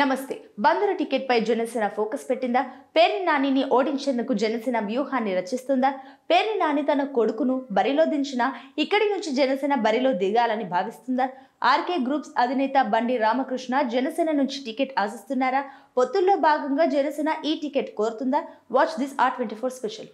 నమస్తే బందరు టికెట్పై జనసేన ఫోకస్ పెట్టిందా పేర్ని నానిని ఓడించేందుకు జనసేన వ్యూహాన్ని రచిస్తుందా పేర్ని నాని తన కొడుకును బరిలో దించినా ఇక్కడి నుంచి జనసేన బరిలో దిగాలని భావిస్తుందా ఆర్కే గ్రూప్స్ అధినేత బండి రామకృష్ణ జనసేన నుంచి టికెట్ ఆశిస్తున్నారా పొత్తుల్లో భాగంగా జనసేన ఈ టికెట్ కోరుతుందా watch this R twenty four special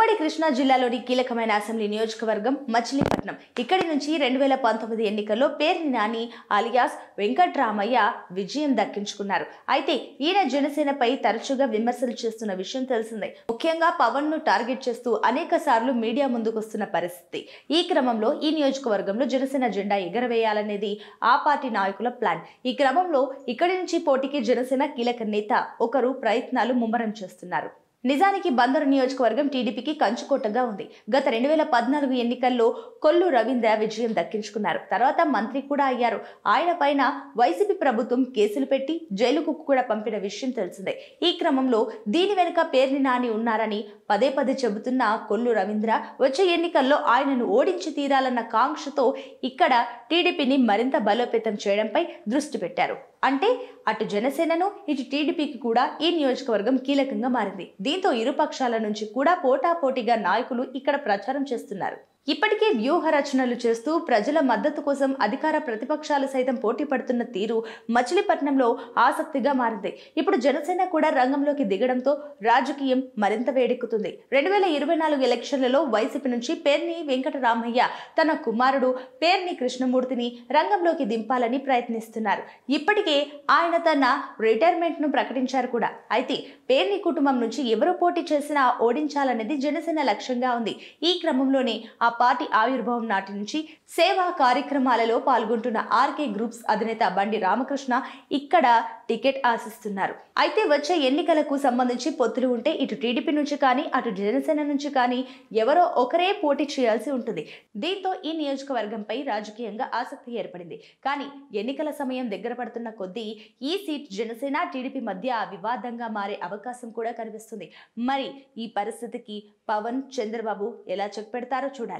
ఉమ్మడి కృష్ణా జిల్లాలోని కీలకమైన అసెంబ్లీ నియోజకవర్గం మచిలీపట్నం ఇక్కడి నుంచి రెండు వేల పంతొమ్మిది ఎన్నికల్లో పేరు నాని అలియాస్ వెంకట్రామయ్య విజయం దక్కించుకున్నారు అయితే ఈయన జనసేనపై తరచుగా విమర్శలు చేస్తున్న విషయం తెలిసిందే ముఖ్యంగా పవన్ ను టార్గెట్ చేస్తూ అనేక సార్లు మీడియా ముందుకొస్తున్న పరిస్థితి ఈ క్రమంలో ఈ నియోజకవర్గంలో జనసేన జెండా ఎగరవేయాలనేది ఆ పార్టీ నాయకుల ప్లాన్ ఈ క్రమంలో ఇక్కడి నుంచి పోటీకి జనసేన కీలక నేత ఒకరు ప్రయత్నాలు ముమ్మరం చేస్తున్నారు నిజానికి బందరు నియోజకవర్గం టీడీపీకి కంచుకోటగా ఉంది గత రెండు వేల పద్నాలుగు ఎన్నికల్లో కొల్లు రవీంద్ర విజయం దక్కించుకున్నారు తర్వాత మంత్రి కూడా అయ్యారు ఆయన పైన వైసీపీ ప్రభుత్వం కేసులు పెట్టి జైలుకు కూడా పంపిన విషయం తెలిసిందే ఈ క్రమంలో దీని వెనుక పేర్ని నాని ఉన్నారని పదే పదే చెబుతున్న కొల్లు రవీంద్ర వచ్చే ఎన్నికల్లో ఆయనను ఓడించి తీరాలన్న కాంక్షతో ఇక్కడ టీడీపీని మరింత బలోపేతం చేయడంపై దృష్టి పెట్టారు అంటే అటు జనసేనను ఇటు టీడీపీకి కూడా ఈ నియోజకవర్గం కీలకంగా మారింది దీంతో ఇరు పక్షాల నుంచి కూడా పోటాపోటీగా నాయకులు ఇక్కడ ప్రచారం చేస్తున్నారు ఇప్పటికే వ్యూహ రచనలు చేస్తూ ప్రజల మద్దతు కోసం అధికార ప్రతిపక్షాలు సైతం పోటీ పడుతున్న తీరు మచిలీపట్నంలో ఆసక్తిగా మారింది ఇప్పుడు జనసేన కూడా రంగంలోకి దిగడంతో రాజకీయం మరింత వేడెక్కుతుంది రెండు వేల ఇరవై నాలుగు ఎలక్షన్లలో వైసీపీ నుంచి పేర్ని వెంకటరామయ్య తన కుమారుడు పేర్ని కృష్ణమూర్తిని రంగంలోకి దింపాలని ప్రయత్నిస్తున్నారు ఇప్పటికే ఆయన తన రిటైర్మెంట్ను ప్రకటించారు కూడా అయితే పేర్ని కుటుంబం నుంచి ఎవరు పోటీ చేసినా ఓడించాలనేది జనసేన లక్ష్యంగా ఉంది ఈ క్రమంలోనే ఆ పార్టీ ఆవిర్భావం నాటి నుంచి సేవా కార్యక్రమాలలో పాల్గొంటున్న ఆర్కే గ్రూప్స్ అధినేత బండి రామకృష్ణ ఇక్కడ టికెట్ ఆశిస్తున్నారు అయితే వచ్చే ఎన్నికలకు సంబంధించి పొత్తులు ఉంటే ఇటు టీడీపీ నుంచి కానీ అటు జనసేన నుంచి కానీ ఎవరో ఒకరే పోటీ చేయాల్సి ఉంటుంది దీంతో ఈ నియోజకవర్గంపై రాజకీయంగా ఆసక్తి ఏర్పడింది కానీ ఎన్నికల సమయం దగ్గర పడుతున్న కొద్దీ ఈ సీట్ జనసేన టీడీపీ మధ్య వివాదంగా మారే అవకాశం కూడా కనిపిస్తుంది మరి ఈ పరిస్థితికి పవన్ చంద్రబాబు ఎలా చెక్ పెడతారో చూడాలి